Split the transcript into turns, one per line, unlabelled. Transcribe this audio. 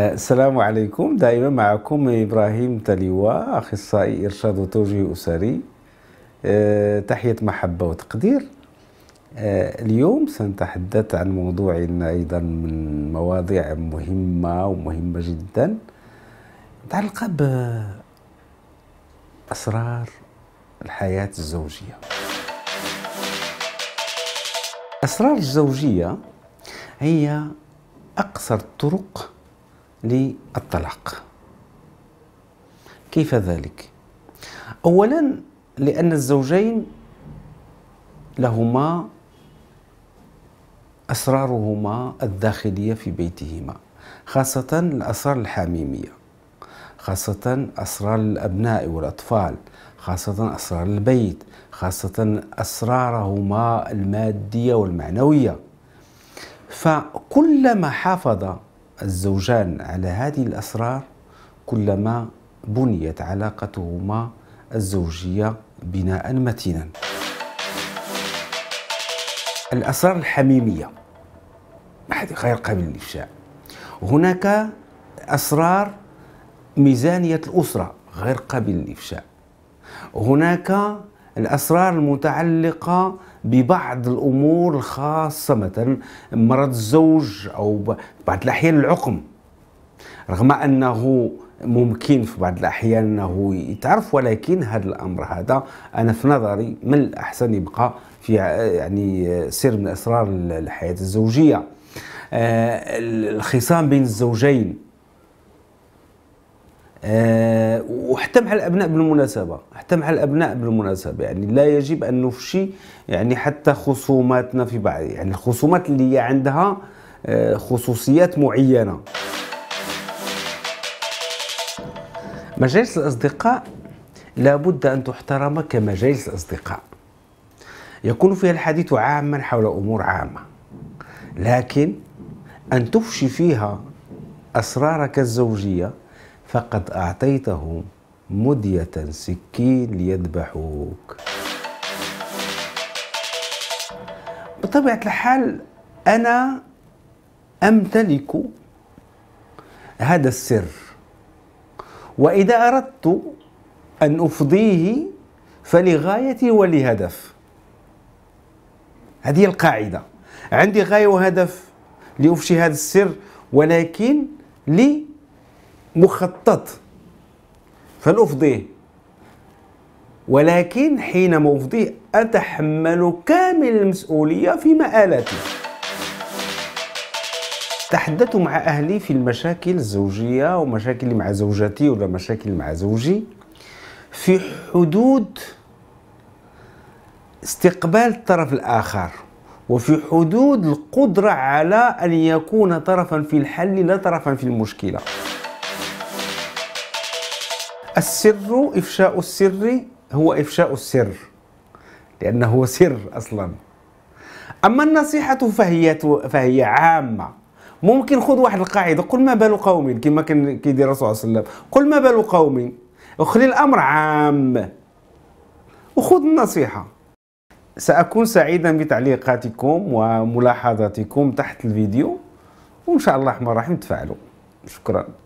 السلام عليكم دائما معكم إبراهيم تليوا أخصائي إرشاد وتوجيه أسري أه، تحية محبة وتقدير أه، اليوم سنتحدث عن موضوع أيضا من مواضيع مهمة ومهمة جدا متعلقة بأسرار الحياة الزوجية أسرار الزوجية هي أقصر الطرق للطلاق كيف ذلك اولا لان الزوجين لهما اسرارهما الداخليه في بيتهما خاصه الاسرار الحميميه خاصه اسرار الابناء والاطفال خاصه اسرار البيت خاصه اسرارهما الماديه والمعنويه فكلما حافظ الزوجان على هذه الأسرار كلما بنيت علاقتهما الزوجية بناء متينا الأسرار الحميمية هذه غير قابل للإفشاء هناك أسرار ميزانية الأسرة غير قابل للإفشاء هناك الأسرار المتعلقة ببعض الأمور الخاصة مثلا مرض الزوج أو بعض الأحيان العقم رغم أنه ممكن في بعض الأحيان أنه يتعرف ولكن هذا الأمر هذا أنا في نظري من الأحسن يبقى في يعني سر من أسرار الحياة الزوجية آه، الخصام بين الزوجين آه، وحتى مع الابناء بالمناسبه حتى مع الابناء بالمناسبه يعني لا يجب ان نفشي يعني حتى خصوماتنا في بعض يعني الخصومات اللي هي عندها آه، خصوصيات معينه مجالس الاصدقاء لابد ان تحترم كمجالس الاصدقاء يكون فيها الحديث عاما حول امور عامه لكن ان تفشي فيها اسرارك الزوجيه فقد اعطيتهم مدية سكين ليذبحوك بطبيعة الحال أنا أمتلك هذا السر وإذا أردت أن أفضيه فلغايتي ولهدف هذه القاعدة عندي غاية وهدف لأفشي هذا السر ولكن لمخطط فنفضيه ولكن حينما أفضيه أتحمل كامل المسؤولية في مآلاتي تحدثت مع أهلي في المشاكل الزوجية ومشاكلي مع زوجتي ولا مشاكل مع زوجي في حدود استقبال الطرف الآخر وفي حدود القدرة على أن يكون طرفا في الحل لا طرفا في المشكلة السر إفشاء السر هو إفشاء السر لأنه سر أصلا أما النصيحة فهي فهي عامة ممكن خذ واحد القاعدة قل ما بال قوم كما كان كيدير الرسول صلى الله عليه وسلم قل ما بال قوم وخلي الأمر عام وخذ النصيحة سأكون سعيدا بتعليقاتكم وملاحظاتكم تحت الفيديو وإن شاء الله الرحمن الرحيم تفعلوا شكرا